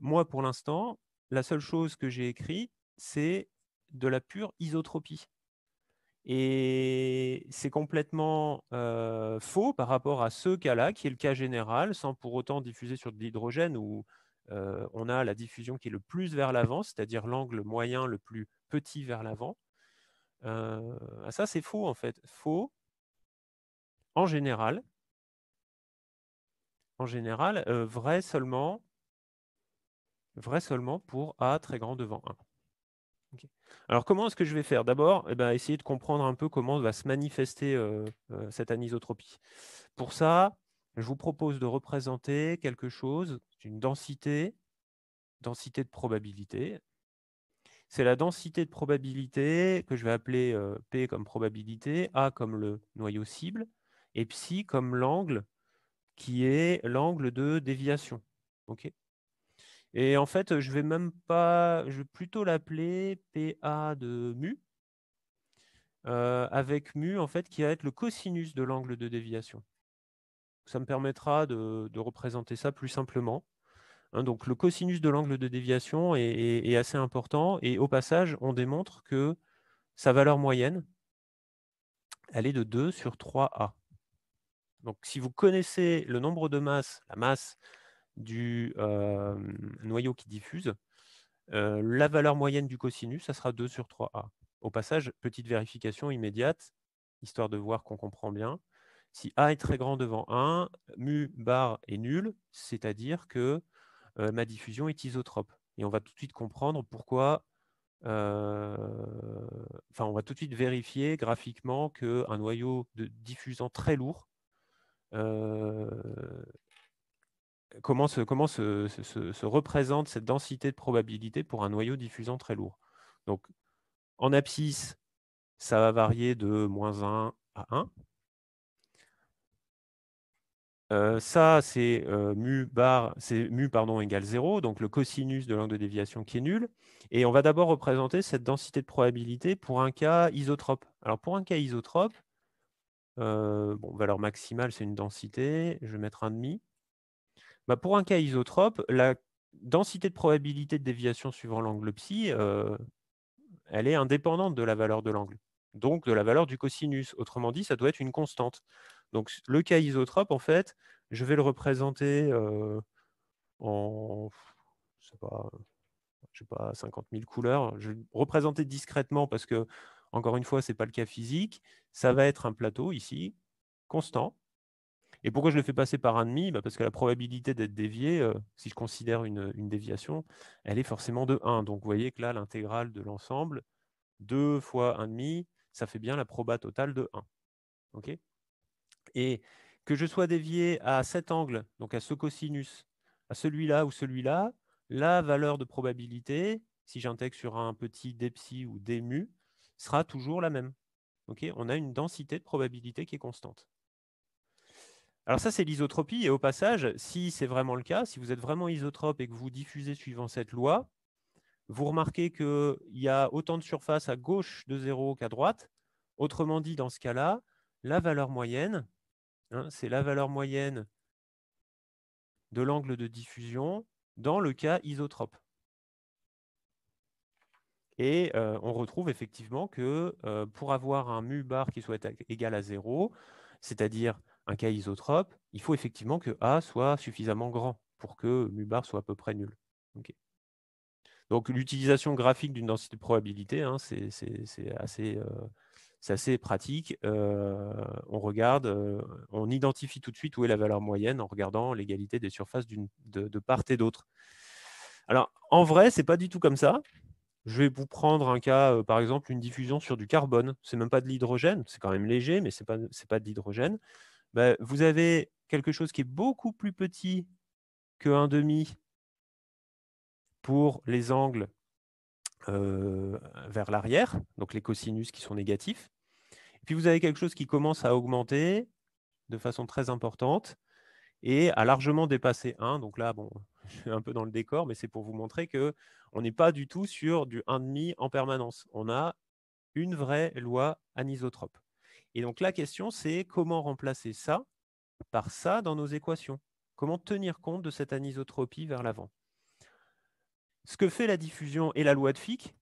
moi, pour l'instant, la seule chose que j'ai écrit, c'est de la pure isotropie. Et c'est complètement euh, faux par rapport à ce cas-là, qui est le cas général, sans pour autant diffuser sur de l'hydrogène où euh, on a la diffusion qui est le plus vers l'avant, c'est-à-dire l'angle moyen le plus petit vers l'avant. Euh, ah, ça, c'est faux en fait. Faux en général. En général, vrai seulement vrai seulement pour A très grand devant 1. Alors comment est-ce que je vais faire D'abord, eh ben, essayer de comprendre un peu comment va se manifester euh, euh, cette anisotropie. Pour ça, je vous propose de représenter quelque chose, une densité, densité de probabilité. C'est la densité de probabilité que je vais appeler euh, P comme probabilité, A comme le noyau cible, et Psi comme l'angle qui est l'angle de déviation. Ok. Et en fait, je vais même pas, je vais plutôt l'appeler PA de mu, euh, avec mu en fait qui va être le cosinus de l'angle de déviation. Ça me permettra de, représenter ça plus simplement. Hein. donc le cosinus de l'angle de déviation est, est, assez important et au passage, on démontre que sa valeur moyenne, elle est de 2 sur 3a. Donc si vous connaissez le nombre de masses, la masse du noyau qui diffuse, la valeur moyenne du cosinus, ça sera 2 sur 3a. Au passage, petite vérification immédiate, histoire de voir qu'on comprend bien. Si a est très grand devant 1, mu bar est nul, c'est-à-dire que ma diffusion est isotrope. Et on va tout de suite comprendre pourquoi. enfin, on va tout de suite vérifier graphiquement qu'un noyau de diffusant très lourd comment, se, représente cette densité de probabilité pour un noyau diffusant très lourd. Donc, en abscisse, ça va varier de moins 1 à 1. Euh, ça, c'est euh, mu, mu pardon, égale 0, donc le cosinus de l'angle de déviation qui est nul. Et on va d'abord représenter cette densité de probabilité pour un cas isotrope. Alors pour un cas isotrope, euh, bon, valeur maximale, c'est une densité, je vais mettre 1,5. demi. Bah, pour un cas isotrope, la densité de probabilité de déviation suivant l'angle psi, euh, elle est indépendante de la valeur de l'angle, donc de la valeur du cosinus. Autrement dit, ça doit être une constante. Donc le cas isotrope, en fait, je vais le représenter euh, en je pas, 50 000 couleurs. Je vais le représenter discrètement parce que, encore une fois, ce n'est pas le cas physique. Ça va être un plateau ici, constant, et pourquoi je le fais passer par 1,5 bah, Parce que la probabilité d'être dévié, euh, si je considère une, déviation, elle est forcément de 1. Donc vous voyez que là, l'intégrale de l'ensemble, 2 fois 1,5, ça fait bien la proba totale de 1. Et que je sois dévié à cet angle, donc à ce cosinus, à celui-là ou celui-là, la valeur de probabilité, si j'intègre sur un petit dpsi ou dmu, sera toujours la même. On a une densité de probabilité qui est constante. Alors ça, c'est l'isotropie. Et au passage, si c'est vraiment le cas, si vous êtes vraiment isotrope et que vous diffusez suivant cette loi, vous remarquez qu'il y a autant de surface à gauche de 0 qu'à droite. Autrement dit, dans ce cas-là, la valeur moyenne, hein, c'est la valeur moyenne de l'angle de diffusion dans le cas isotrope. Et euh, on retrouve effectivement que euh, pour avoir un mu bar qui soit égal à 0, c'est-à-dire un cas isotrope, il faut effectivement que A soit suffisamment grand pour que mu bar soit à peu près nul. Donc l'utilisation graphique d'une densité de probabilité, hein, euh, c'est assez, pratique. Euh, on regarde, euh, on identifie tout de suite où est la valeur moyenne en regardant l'égalité des surfaces de, part et d'autre. Alors en vrai, c'est pas du tout comme ça. Je vais vous prendre un cas, par exemple, une diffusion sur du carbone. C'est même pas de l'hydrogène, c'est quand même léger, mais c'est pas, pas de l'hydrogène. Bah, vous avez quelque chose qui est beaucoup plus petit que 1,5 pour les angles euh, vers l'arrière, donc les cosinus qui sont négatifs. Et puis vous avez quelque chose qui commence à augmenter de façon très importante et à largement dépasser 1. Donc là, bon, je suis un peu dans le décor, mais c'est pour vous montrer qu'on n'est pas du tout sur du 1,5 en permanence. On a une vraie loi anisotrope. Et donc la question, c'est comment remplacer ça par ça dans nos équations Comment tenir compte de cette anisotropie vers l'avant Ce que fait la diffusion et la loi de Fick,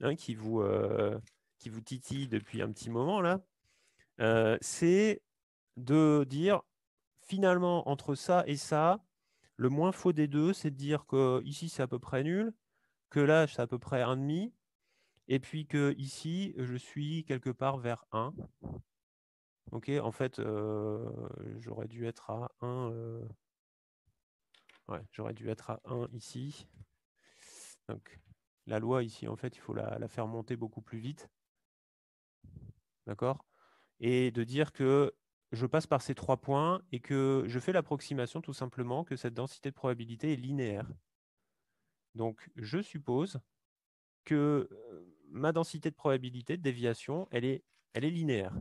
hein, qui, vous, euh, qui vous titille depuis un petit moment là, euh, c'est de dire finalement entre ça et ça, le moins faux des deux, c'est de dire que ici c'est à peu près nul, que là c'est à peu près un demi, et puis que ici, je suis quelque part vers 1. Ok, en fait, euh, j'aurais dû être à 1. Euh, ouais, j'aurais dû être à 1 ici. Donc, la loi ici, en fait, il faut la, la faire monter beaucoup plus vite. D'accord Et de dire que je passe par ces trois points et que je fais l'approximation tout simplement que cette densité de probabilité est linéaire. Donc, je suppose que euh, ma densité de probabilité de déviation, elle est, elle est linéaire.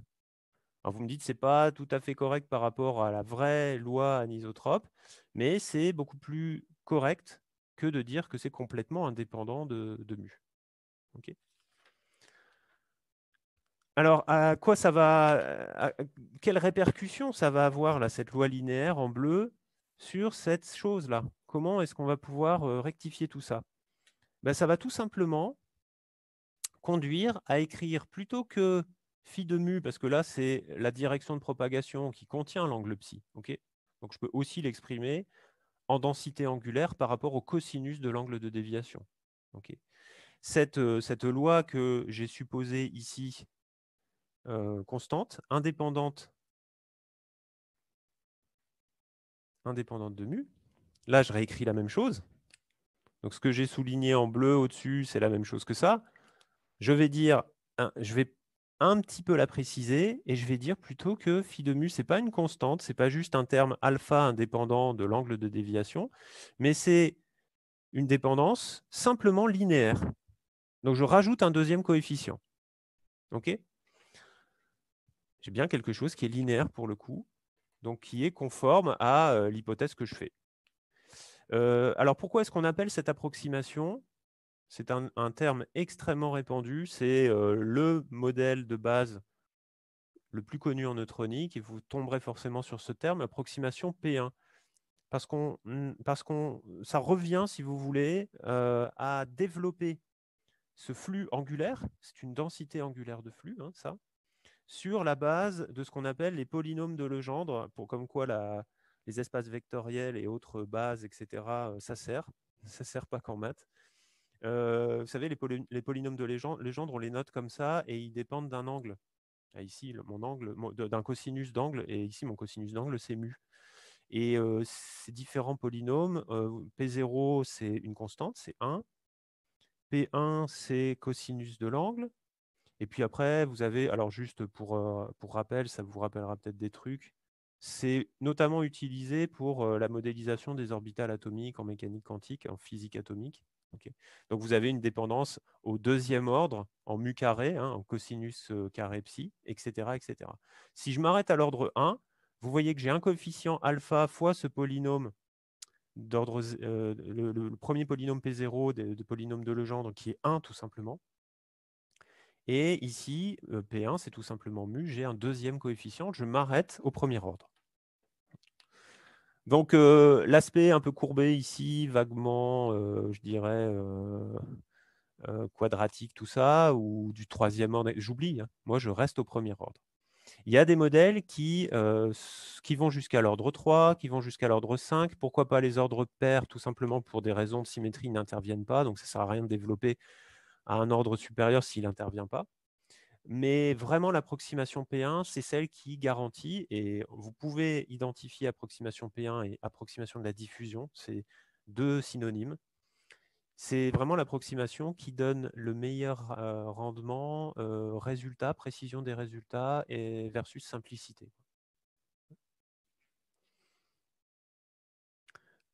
vous me dites, ce n'est pas tout à fait correct par rapport à la vraie loi anisotrope, mais c'est beaucoup plus correct que de dire que c'est complètement indépendant de, mu. Ok. Alors, à quoi ça va, quelle répercussion ça va avoir, là, cette loi linéaire en bleu, sur cette chose-là Comment est-ce qu'on va pouvoir euh, rectifier tout ça ben, Ça va tout simplement conduire à écrire plutôt que phi de mu, parce que là, c'est la direction de propagation qui contient l'angle psi. Donc, je peux aussi l'exprimer en densité angulaire par rapport au cosinus de l'angle de déviation. ok euh, cette, loi que j'ai supposée ici euh, constante, indépendante, indépendante de mu, là, je réécris la même chose. Donc, ce que j'ai souligné en bleu au-dessus, c'est la même chose que ça je vais dire, je vais un petit peu la préciser et je vais dire plutôt que phi de mu, ce n'est pas une constante, ce n'est pas juste un terme alpha indépendant de l'angle de déviation, mais c'est une dépendance simplement linéaire. Donc je rajoute un deuxième coefficient. OK J'ai bien quelque chose qui est linéaire pour le coup, donc qui est conforme à euh, l'hypothèse que je fais. Euh, alors pourquoi est-ce qu'on appelle cette approximation c'est un, terme extrêmement répandu. C'est le modèle de base le plus connu en neutronique, et vous tomberez forcément sur ce terme, approximation P1. Mmh, parce qu'on, ça revient, si vous voulez, à développer ce flux angulaire, c'est une densité angulaire de flux, hein, ça, sur la base de ce qu'on appelle les polynômes de Legendre, pour comme quoi les espaces vectoriels et autres bases, etc., ça sert, ça ne sert pas qu'en maths vous savez, les, polynômes de légende, ont on les note comme ça et ils dépendent d'un angle. Ah, ici, mon angle, d'un cosinus d'angle, et ici, mon cosinus d'angle, c'est mu. Et ces différents polynômes, P0, c'est une constante, c'est 1. P1, c'est cosinus de l'angle. Et puis après, vous avez, alors juste pour rappel, ça vous rappellera peut-être des trucs, c'est notamment utilisé pour la modélisation des orbitales atomiques en mécanique quantique, en physique atomique. Donc vous avez une dépendance au deuxième ordre, en mu carré, hein, en cosinus carré psi, etc. etc. Si je m'arrête à l'ordre 1, vous voyez que j'ai un coefficient alpha fois ce polynôme d'ordre le, premier polynôme P0 de, de, polynôme de Legendre qui est 1 tout simplement. Et ici, euh, P1, c'est tout simplement mu, j'ai un deuxième coefficient, je m'arrête au premier ordre. Donc euh, l'aspect un peu courbé ici, vaguement, euh, je dirais, quadratique, tout ça, ou du troisième ordre, j'oublie, hein, moi je reste au premier ordre. Il y a des modèles qui, qui vont jusqu'à l'ordre 3, qui vont jusqu'à l'ordre 5, pourquoi pas les ordres pairs, tout simplement pour des raisons de symétrie, n'interviennent pas, donc ça ne sert à rien de développer à un ordre supérieur s'il n'intervient pas. Mais vraiment, l'approximation P1, c'est celle qui garantit, et vous pouvez identifier approximation P1 et approximation de la diffusion, c'est deux synonymes. C'est vraiment l'approximation qui donne le meilleur euh, rendement, euh, résultat, précision des résultats et versus simplicité.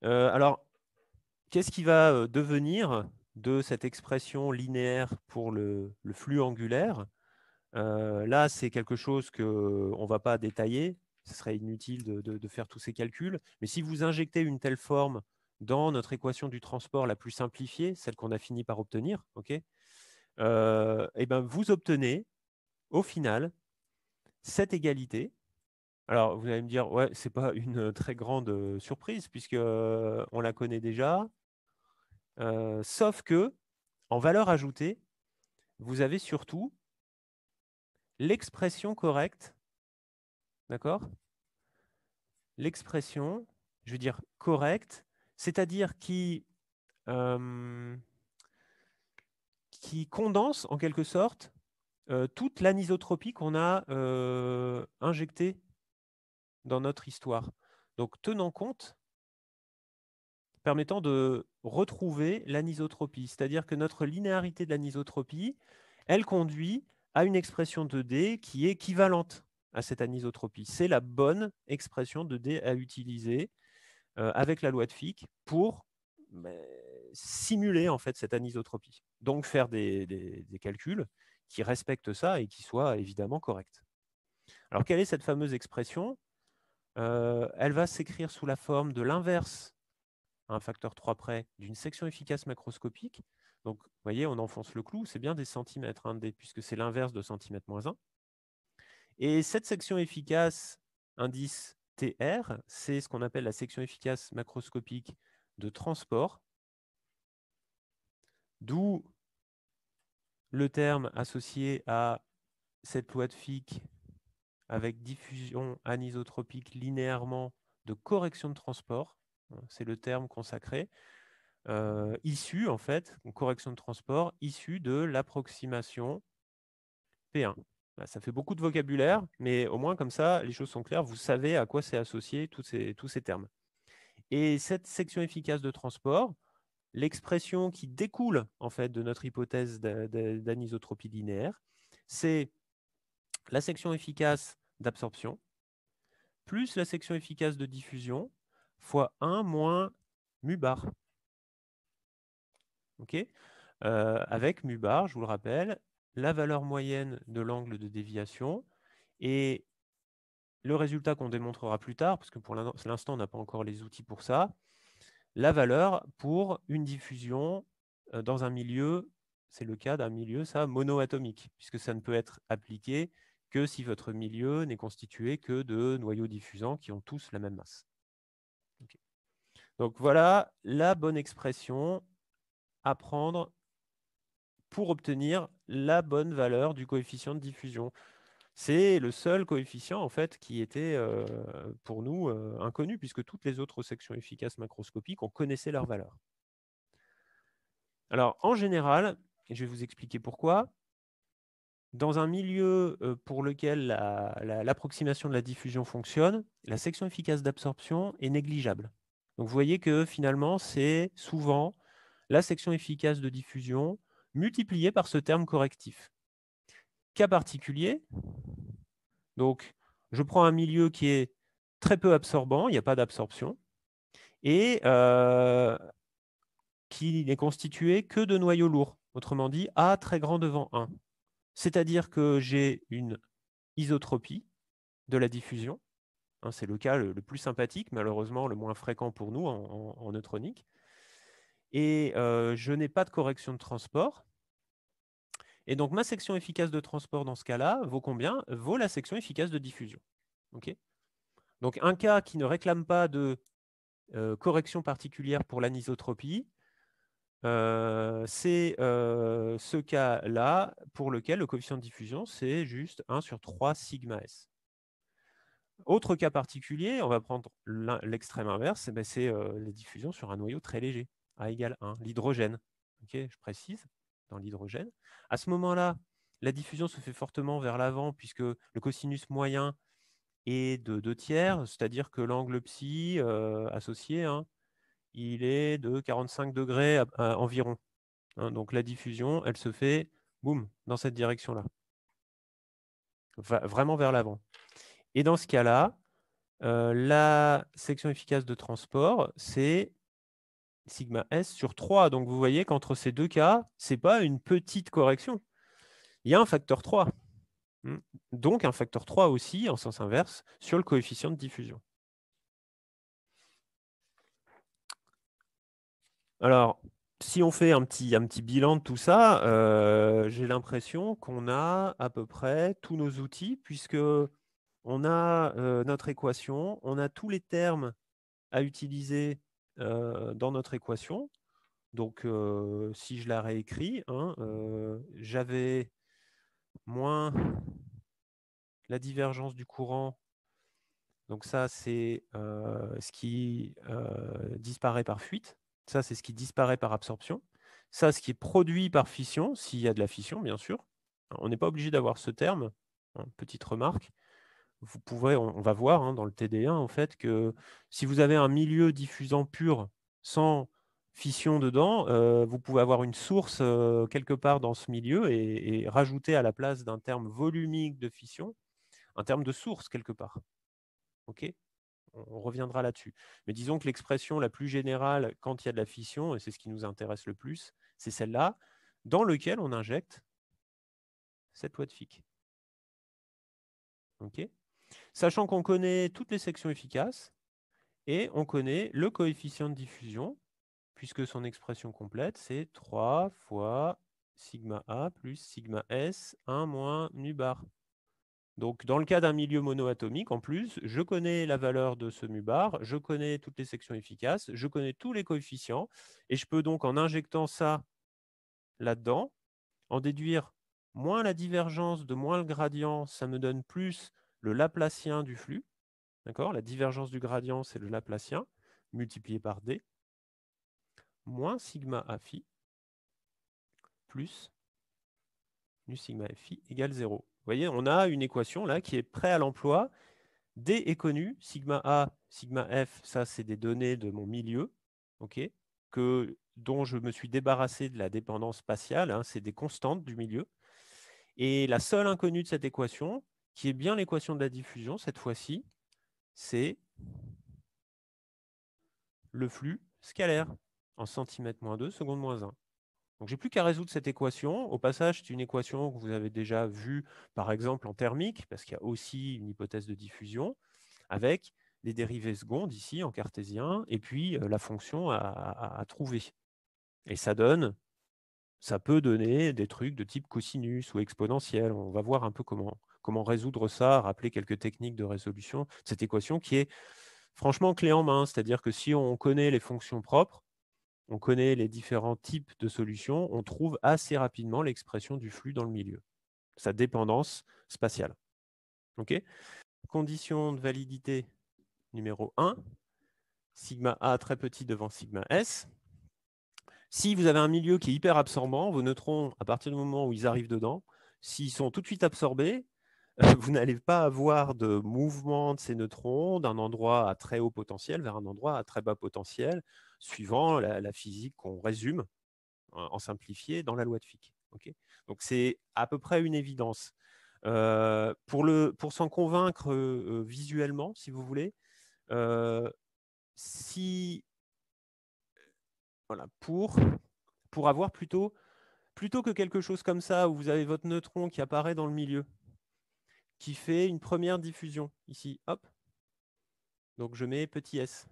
Euh, alors, qu'est-ce qui va devenir de cette expression linéaire pour le, flux angulaire. Euh, là, c'est quelque chose qu'on ne va pas détailler, ce serait inutile de, faire tous ces calculs, mais si vous injectez une telle forme dans notre équation du transport la plus simplifiée, celle qu'on a fini par obtenir, euh, eh ben, vous obtenez au final cette égalité. Alors, vous allez me dire, ouais, ce n'est pas une euh, très grande surprise, puisqu'on la connaît déjà, euh, sauf que, en valeur ajoutée, vous avez surtout l'expression correcte. D'accord L'expression, je veux dire correcte, c'est-à-dire qui, euh, qui condense en quelque sorte euh, toute l'anisotropie qu'on a injectée dans notre histoire. Donc, tenant compte permettant de retrouver l'anisotropie. C'est-à-dire que notre linéarité de l'anisotropie, elle conduit à une expression de D qui est équivalente à cette anisotropie. C'est la bonne expression de D à utiliser euh, avec la loi de Fick pour ben, simuler en fait cette anisotropie. Donc faire des, calculs qui respectent ça et qui soient évidemment corrects. Alors quelle est cette fameuse expression euh, Elle va s'écrire sous la forme de l'inverse un facteur 3 près d'une section efficace macroscopique. Donc, vous voyez, on enfonce le clou, c'est bien des centimètres, hein, puisque c'est l'inverse de centimètres moins 1. Et cette section efficace, indice TR, c'est ce qu'on appelle la section efficace macroscopique de transport, d'où le terme associé à cette loi de Fick avec diffusion anisotropique linéairement de correction de transport. Hein, c'est le terme consacré, issue mmh. euh, issu en fait, correction de transport, issue de l'approximation P1. Bah, ça fait beaucoup de vocabulaire, mais au moins comme ça, les choses sont claires, vous savez à quoi c'est associé tous ces, tous ces termes. Et cette section efficace de transport, l'expression qui découle en fait de notre hypothèse d'anisotropie linéaire, c'est la section efficace d'absorption plus la section efficace de diffusion fois 1 moins mu bar. Euh, avec mu bar, je vous le rappelle, la valeur moyenne de l'angle de déviation et le résultat qu'on démontrera plus tard, parce que pour l'instant, on n'a pas encore les outils pour ça, la valeur pour une diffusion euh, dans un milieu, c'est le cas d'un milieu ça, monoatomique, puisque ça ne peut être appliqué que si votre milieu n'est constitué que de noyaux diffusants qui ont tous la même masse. Donc voilà la bonne expression à prendre pour obtenir la bonne valeur du coefficient de diffusion. C'est le seul coefficient en fait qui était euh, pour nous euh, inconnu puisque toutes les autres sections efficaces macroscopiques, on connaissait leur valeur. Alors en général, je vais vous expliquer pourquoi, dans un milieu euh, pour lequel l'approximation de la diffusion fonctionne, la section efficace d'absorption est négligeable. Donc vous voyez que finalement, c'est souvent la section efficace de diffusion multipliée par ce terme correctif. Cas particulier, donc je prends un milieu qui est très peu absorbant, il n'y a pas d'absorption, et euh, qui n'est constitué que de noyaux lourds, autrement dit A très grand devant 1. C'est-à-dire que j'ai une isotropie de la diffusion Hein, c'est le cas le, plus sympathique, malheureusement le moins fréquent pour nous en, neutronique. Et euh, je n'ai pas de correction de transport. Et donc ma section efficace de transport dans ce cas-là vaut combien Vaut la section efficace de diffusion. donc un cas qui ne réclame pas de euh, correction particulière pour l'anisotropie, euh, c'est ce cas-là pour lequel le coefficient de diffusion, c'est juste 1 sur 3 sigma S. Autre cas particulier, on va prendre l'extrême inverse, eh ben, c'est euh, la diffusion sur un noyau très léger, A égale 1, l'hydrogène. je précise, dans l'hydrogène. À ce moment-là, la diffusion se fait fortement vers l'avant puisque le cosinus moyen est de 2 tiers, c'est-à-dire que l'angle psi euh, associé, hein, il est de 45 degrés environ. Hein. donc la diffusion, elle se fait, boum, dans cette direction-là. vraiment vers l'avant. Et dans ce cas-là, euh, la section efficace de transport, c'est sigma S sur 3. Donc vous voyez qu'entre ces deux cas, ce n'est pas une petite correction. Il y a un facteur 3. Hmm. Donc un facteur 3 aussi, en sens inverse, sur le coefficient de diffusion. Alors, si on fait un petit, un petit bilan de tout ça, euh, j'ai l'impression qu'on a à peu près tous nos outils, puisque on a notre équation, on a tous les termes à utiliser dans notre équation. Donc, si je la réécris, hein, j'avais moins la divergence du courant. Donc ça, c'est ce qui disparaît par fuite. Ça, c'est ce qui disparaît par absorption. Ça, ce qui est produit par fission, s'il y a de la fission, bien sûr. On n'est pas obligé d'avoir ce terme. Hein, petite remarque vous pouvez, on, va voir hein, dans le TD1 en fait que si vous avez un milieu diffusant pur sans fission dedans, euh, vous pouvez avoir une source euh, quelque part dans ce milieu et, rajouter à la place d'un terme volumique de fission un terme de source quelque part. Ok on reviendra là-dessus. Mais disons que l'expression la plus générale quand il y a de la fission, et c'est ce qui nous intéresse le plus, c'est celle-là, dans lequel on injecte cette loi de fic. OK sachant qu'on connaît toutes les sections efficaces et on connaît le coefficient de diffusion, puisque son expression complète, c'est 3 fois sigma A plus sigma S, 1 moins nu bar. Donc, dans le cas d'un milieu monoatomique, en plus, je connais la valeur de ce mu bar, je connais toutes les sections efficaces, je connais tous les coefficients, et je peux donc, en injectant ça là-dedans, en déduire moins la divergence de moins le gradient, ça me donne plus le Laplacien du flux, d'accord La divergence du gradient, c'est le Laplacien, multiplié par D, moins sigma a phi, plus nu sigma phi égale 0. Vous voyez, on a une équation là qui est prête à l'emploi. D est connu, sigma A, sigma F, ça c'est des données de mon milieu, ok que, dont je me suis débarrassé de la dépendance spatiale, hein, c'est des constantes du milieu. Et la seule inconnue de cette équation, qui est bien l'équation de la diffusion cette fois-ci, c'est le flux scalaire en centimètres moins 2, seconde moins 1. Donc j'ai plus qu'à résoudre cette équation. Au passage, c'est une équation que vous avez déjà vue, par exemple, en thermique, parce qu'il y a aussi une hypothèse de diffusion, avec les dérivées secondes ici en cartésien, et puis euh, la fonction à, à trouver. Et ça donne, ça peut donner des trucs de type cosinus ou exponentiel. On va voir un peu comment, comment résoudre ça, rappeler quelques techniques de résolution cette équation qui est franchement clé en main. C'est-à-dire que si on connaît les fonctions propres, on connaît les différents types de solutions, on trouve assez rapidement l'expression du flux dans le milieu, sa dépendance spatiale. Condition de validité numéro 1, sigma A très petit devant sigma S. Si vous avez un milieu qui est hyper absorbant, vos neutrons, à partir du moment où ils arrivent dedans, s'ils sont tout de suite absorbés, vous n'allez pas avoir de mouvement de ces neutrons d'un endroit à très haut potentiel vers un endroit à très bas potentiel, suivant la, physique qu'on résume en, simplifié dans la loi de Fick. Donc c'est à peu près une évidence. Euh, pour, pour s'en convaincre euh, visuellement, si vous voulez, euh, si voilà, pour, pour avoir plutôt plutôt que quelque chose comme ça où vous avez votre neutron qui apparaît dans le milieu, qui fait une première diffusion ici. Hop. Donc je mets petit s.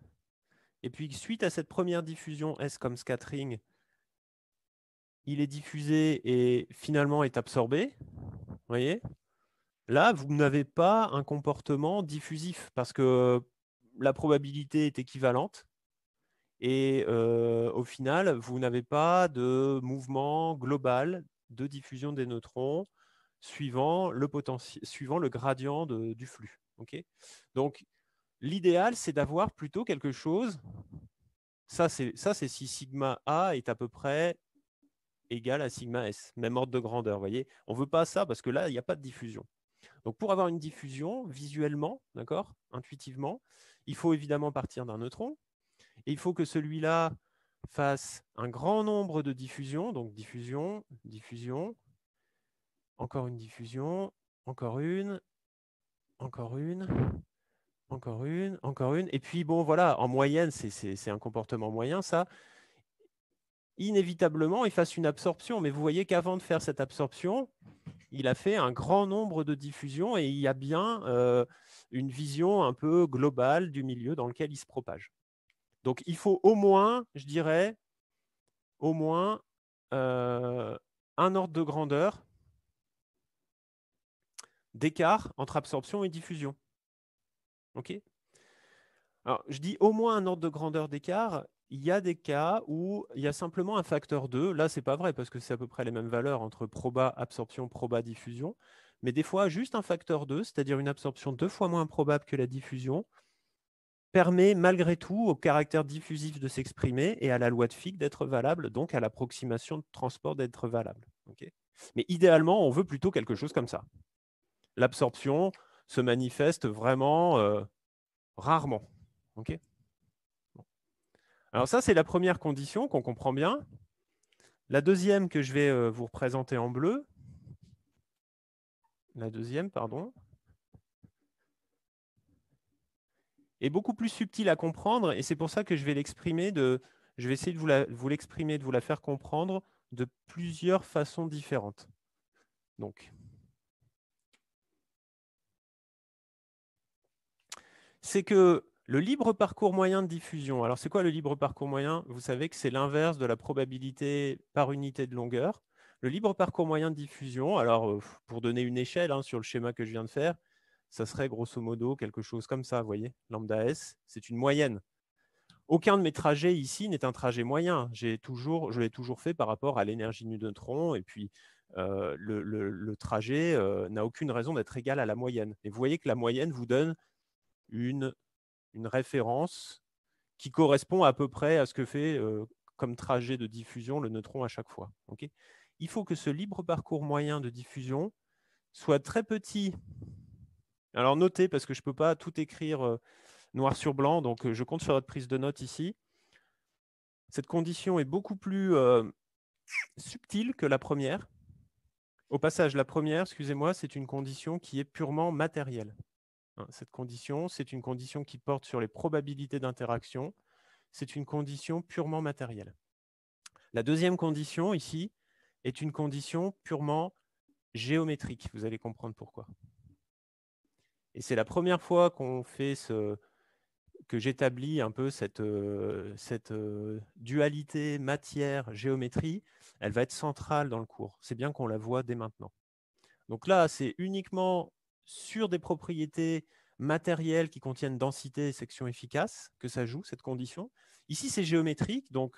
Et puis suite à cette première diffusion, s comme scattering, il est diffusé et finalement est absorbé. Vous voyez Là, vous n'avez pas un comportement diffusif parce que la probabilité est équivalente. Et euh, au final, vous n'avez pas de mouvement global de diffusion des neutrons suivant le, suivant le gradient du flux. Donc, l'idéal, c'est d'avoir plutôt quelque chose. Ça, c'est si sigma A est à peu près égal à sigma S, même ordre de grandeur. Voyez On ne veut pas ça parce que là, il n'y a pas de diffusion. Donc, pour avoir une diffusion visuellement, d'accord, intuitivement, il faut évidemment partir d'un neutron. Et il faut que celui-là fasse un grand nombre de diffusions, donc diffusion, diffusion, encore une diffusion, encore une, encore une, encore une, encore une. Et puis, bon, voilà, en moyenne, c'est un comportement moyen, ça. Inévitablement, il fasse une absorption. Mais vous voyez qu'avant de faire cette absorption, il a fait un grand nombre de diffusions et il y a bien euh, une vision un peu globale du milieu dans lequel il se propage. Donc, il faut au moins, je dirais, au moins euh, un ordre de grandeur d'écart entre absorption et diffusion. OK je dis au moins un ordre de grandeur d'écart. Il y a des cas où il y a simplement un facteur 2. Là, ce n'est pas vrai parce que c'est à peu près les mêmes valeurs entre proba absorption, proba diffusion. Mais des fois, juste un facteur 2, c'est-à-dire une absorption deux fois moins probable que la diffusion, permet malgré tout au caractère diffusif de s'exprimer et à la loi de Fick d'être valable, donc à l'approximation de transport d'être valable. Mais idéalement, on veut plutôt quelque chose comme ça l'absorption se manifeste vraiment euh, rarement. Alors ça, c'est la première condition qu'on comprend bien. La deuxième que je vais euh, vous représenter en bleu, la deuxième, pardon, est beaucoup plus subtile à comprendre et c'est pour ça que je vais l'exprimer de, je vais essayer de vous l'exprimer, de vous la faire comprendre de plusieurs façons différentes. Donc, c'est que le libre parcours moyen de diffusion, alors c'est quoi le libre parcours moyen Vous savez que c'est l'inverse de la probabilité par unité de longueur. Le libre parcours moyen de diffusion, alors euh, pour donner une échelle hein, sur le schéma que je viens de faire, ça serait grosso modo quelque chose comme ça, vous voyez, lambda S, c'est une moyenne. Aucun de mes trajets ici n'est un trajet moyen. J'ai toujours, je l'ai toujours fait par rapport à l'énergie de neutron, et puis euh, le, trajet euh, n'a aucune raison d'être égal à la moyenne. Et vous voyez que la moyenne vous donne une, référence qui correspond à peu près à ce que fait euh, comme trajet de diffusion le neutron à chaque fois. Il faut que ce libre parcours moyen de diffusion soit très petit. Alors notez, parce que je ne peux pas tout écrire euh, noir sur blanc, donc euh, je compte sur votre prise de note ici. Cette condition est beaucoup plus subtile que la première. Au passage, la première, excusez-moi, c'est une condition qui est purement matérielle. Hein, cette condition, c'est une condition qui porte sur les probabilités d'interaction. C'est une condition purement matérielle. La deuxième condition ici est une condition purement géométrique. Vous allez comprendre pourquoi. Et c'est la première fois qu'on fait ce, que j'établis un peu cette, euh, cette euh, dualité matière-géométrie, elle va être centrale dans le cours. C'est bien qu'on la voit dès maintenant. Donc là, c'est uniquement sur des propriétés matérielles qui contiennent densité et section efficace que ça joue, cette condition. Ici, c'est géométrique, donc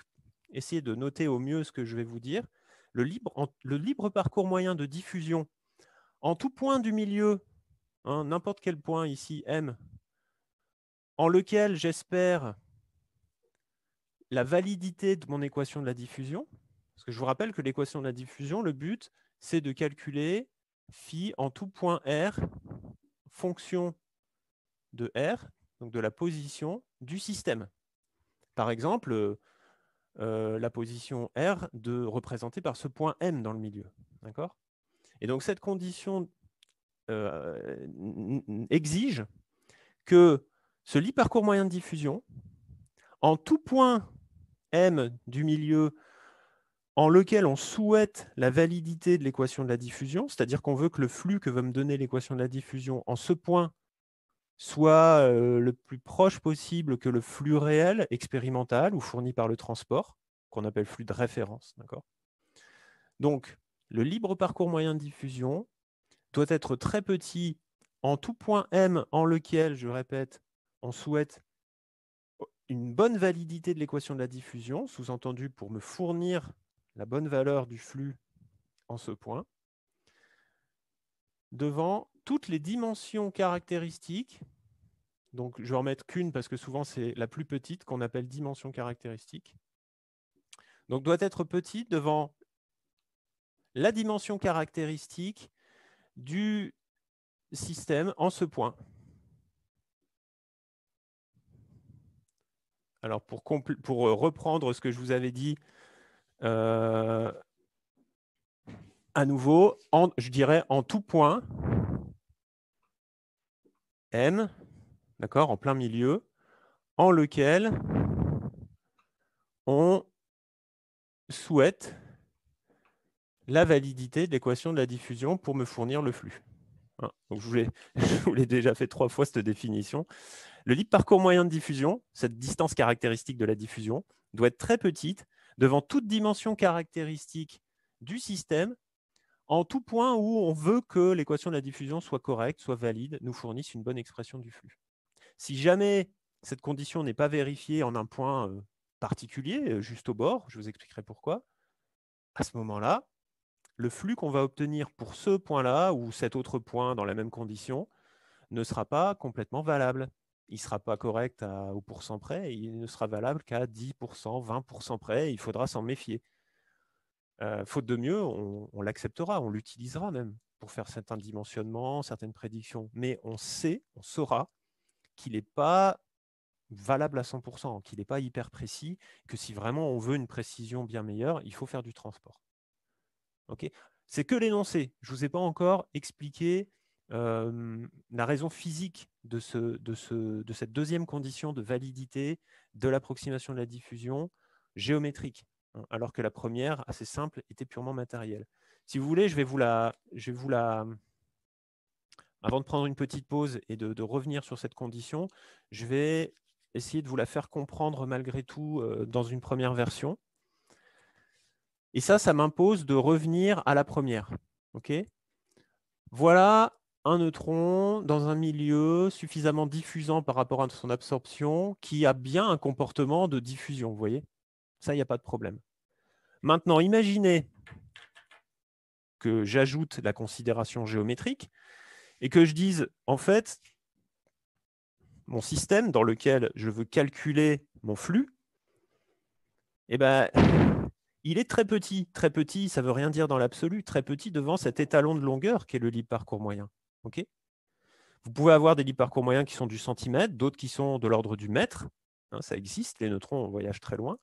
essayez de noter au mieux ce que je vais vous dire. Le libre, parcours moyen de diffusion en tout point du milieu, hein, n'importe quel point ici, M, en lequel j'espère la validité de mon équation de la diffusion. Parce que je vous rappelle que l'équation de la diffusion, le but, c'est de calculer phi en tout point R, fonction de R, donc de la position du système. Par exemple, euh, la position R de, représentée par ce point M dans le milieu. D'accord Et donc cette condition euh, exige que ce lit parcours moyen de diffusion, en tout point M du milieu en lequel on souhaite la validité de l'équation de la diffusion, c'est-à-dire qu'on veut que le flux que va me donner l'équation de la diffusion en ce point soit euh, le plus proche possible que le flux réel expérimental ou fourni par le transport, qu'on appelle flux de référence. Donc, le libre parcours moyen de diffusion doit être très petit en tout point M en lequel, je répète, on souhaite une bonne validité de l'équation de la diffusion, sous-entendu pour me fournir la bonne valeur du flux en ce point devant toutes les dimensions caractéristiques. Donc, je vais en mettre qu'une parce que souvent c'est la plus petite qu'on appelle dimension caractéristique. Donc, doit être petite devant la dimension caractéristique du système en ce point. Alors, pour, pour reprendre ce que je vous avais dit euh, à nouveau, je dirais en tout point, N, d'accord, en plein milieu, en lequel on souhaite la validité de l'équation de la diffusion pour me fournir le flux. Hein, donc, je, vous je vous l'ai déjà fait trois fois cette définition. Le libre parcours moyen de diffusion, cette distance caractéristique de la diffusion, doit être très petite devant toute dimension caractéristique du système, en tout point où on veut que l'équation de la diffusion soit correcte, soit valide, nous fournisse une bonne expression du flux. Si jamais cette condition n'est pas vérifiée en un point euh, particulier, euh, juste au bord, je vous expliquerai pourquoi, à ce moment-là, le flux qu'on va obtenir pour ce point-là ou cet autre point dans la même condition ne sera pas complètement valable il ne sera pas correct à, au pourcent près, il ne sera valable qu'à 10%, 20% près, il faudra s'en méfier. Euh, faute de mieux, on, l'acceptera, on l'utilisera même pour faire certains dimensionnements, certaines prédictions, mais on sait, on saura qu'il n'est pas valable à 100%, qu'il n'est pas hyper précis, que si vraiment on veut une précision bien meilleure, il faut faire du transport. Ok. c'est que l'énoncé. Je ne vous ai pas encore expliqué la raison physique de, ce, de, ce, de, cette deuxième condition de validité de l'approximation de la diffusion géométrique, hein, alors que la première, assez simple, était purement matérielle. Si vous voulez, je vais vous la... Je vous la avant de prendre une petite pause et de, revenir sur cette condition, je vais essayer de vous la faire comprendre malgré tout dans une première version. Et ça, ça m'impose de revenir à la première. OK voilà un neutron dans un milieu suffisamment diffusant par rapport à son absorption qui a bien un comportement de diffusion, vous voyez Ça, il n'y a pas de problème. Maintenant, imaginez que j'ajoute la considération géométrique et que je dise, en fait, mon système dans lequel je veux calculer mon flux, eh ben, il est très petit. Très petit, ça ne veut rien dire dans l'absolu, très petit devant cet étalon de longueur qui est le libre parcours moyen ok vous pouvez avoir des lits parcours moyens qui sont du centimètre, d'autres qui sont de l'ordre du mètre. Hein, ça existe, les neutrons voyagent très loin.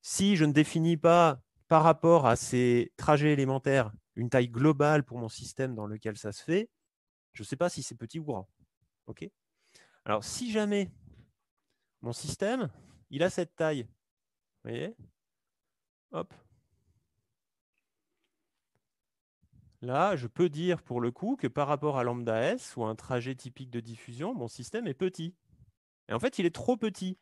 Si je ne définis pas par rapport à ces trajets élémentaires une taille globale pour mon système dans lequel ça se fait, je ne sais pas si c'est petit ou grand. Alors, si jamais mon système, il a cette taille, vous voyez Hop, Là, je peux dire pour le coup que par rapport à lambda S ou un trajet typique de diffusion, mon système est petit. Et en fait, il est trop petit.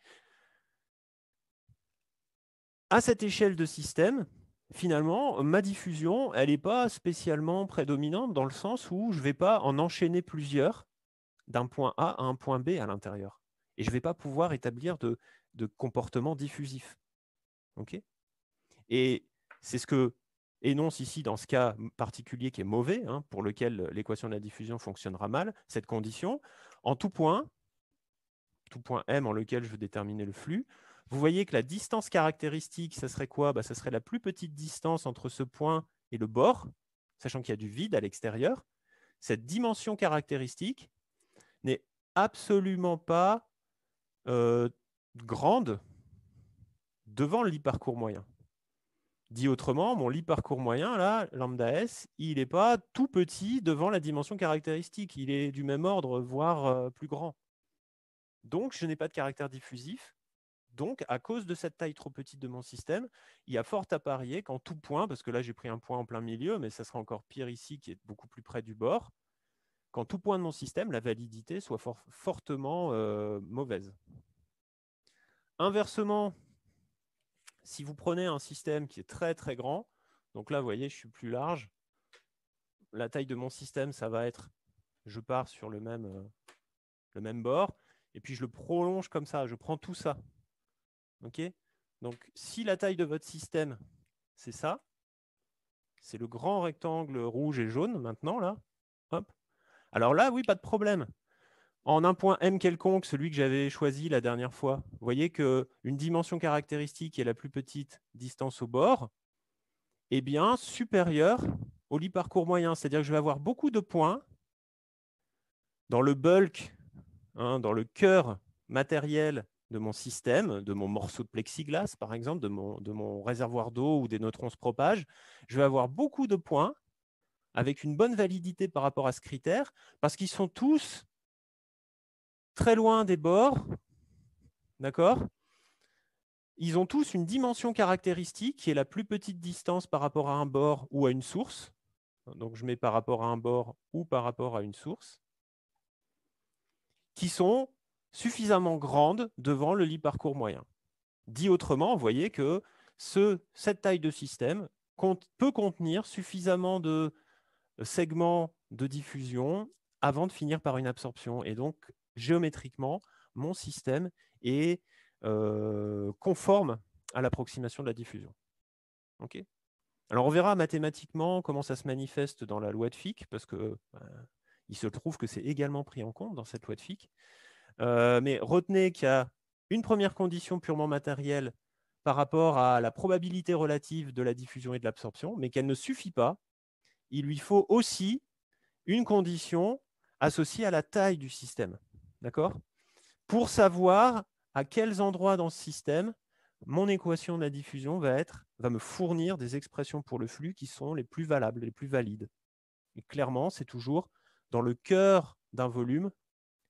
À cette échelle de système, finalement, ma diffusion, elle n'est pas spécialement prédominante dans le sens où je ne vais pas en enchaîner plusieurs d'un point A à un point B à l'intérieur. Et je ne vais pas pouvoir établir de, de comportement diffusif. Et c'est ce que énonce ici, dans ce cas particulier qui est mauvais, hein, pour lequel l'équation de la diffusion fonctionnera mal, cette condition, en tout point, tout point M en lequel je veux déterminer le flux, vous voyez que la distance caractéristique, ça serait quoi bah, Ça serait la plus petite distance entre ce point et le bord, sachant qu'il y a du vide à l'extérieur. Cette dimension caractéristique n'est absolument pas grande devant le lit parcours moyen. Dit autrement, mon lit parcours moyen, là, lambda S, il n'est pas tout petit devant la dimension caractéristique. Il est du même ordre, voire euh, plus grand. Donc, je n'ai pas de caractère diffusif. Donc, à cause de cette taille trop petite de mon système, il y a fort à parier qu'en tout point, parce que là, j'ai pris un point en plein milieu, mais ça sera encore pire ici, qui est beaucoup plus près du bord, qu'en tout point de mon système, la validité soit fortement euh, mauvaise. Inversement, si vous prenez un système qui est très très grand, donc là, vous voyez, je suis plus large, la taille de mon système, ça va être, je pars sur le même, euh, le même bord, et puis je le prolonge comme ça, je prends tout ça. ok donc si la taille de votre système, c'est ça, c'est le grand rectangle rouge et jaune maintenant, là, hop, alors là, oui, pas de problème en un point m quelconque, celui que j'avais choisi la dernière fois, vous voyez qu'une dimension caractéristique est la plus petite distance au bord, eh bien, supérieure au lit parcours moyen. C'est-à-dire que je vais avoir beaucoup de points dans le bulk, hein, dans le cœur matériel de mon système, de mon morceau de plexiglas, par exemple, de mon, de mon réservoir d'eau où des neutrons se propagent, je vais avoir beaucoup de points avec une bonne validité par rapport à ce critère, parce qu'ils sont tous très loin des bords. D'accord Ils ont tous une dimension caractéristique qui est la plus petite distance par rapport à un bord ou à une source. Donc je mets par rapport à un bord ou par rapport à une source, qui sont suffisamment grandes devant le lit parcours moyen. Dit autrement, vous voyez que ce, cette taille de système peut contenir suffisamment de euh, segments de diffusion avant de finir par une absorption. Et donc, géométriquement, mon système est euh, conforme à l'approximation de la diffusion. Alors on verra mathématiquement comment ça se manifeste dans la loi de Fick, parce que ben, il se trouve que c'est également pris en compte dans cette loi de Fick. Euh, mais retenez qu'il y a une première condition purement matérielle par rapport à la probabilité relative de la diffusion et de l'absorption, mais qu'elle ne suffit pas. Il lui faut aussi une condition associée à la taille du système d'accord Pour savoir à quels endroits dans ce système mon équation de la diffusion va, être, va me fournir des expressions pour le flux qui sont les plus valables, les plus valides. clairement, c'est toujours dans le cœur d'un volume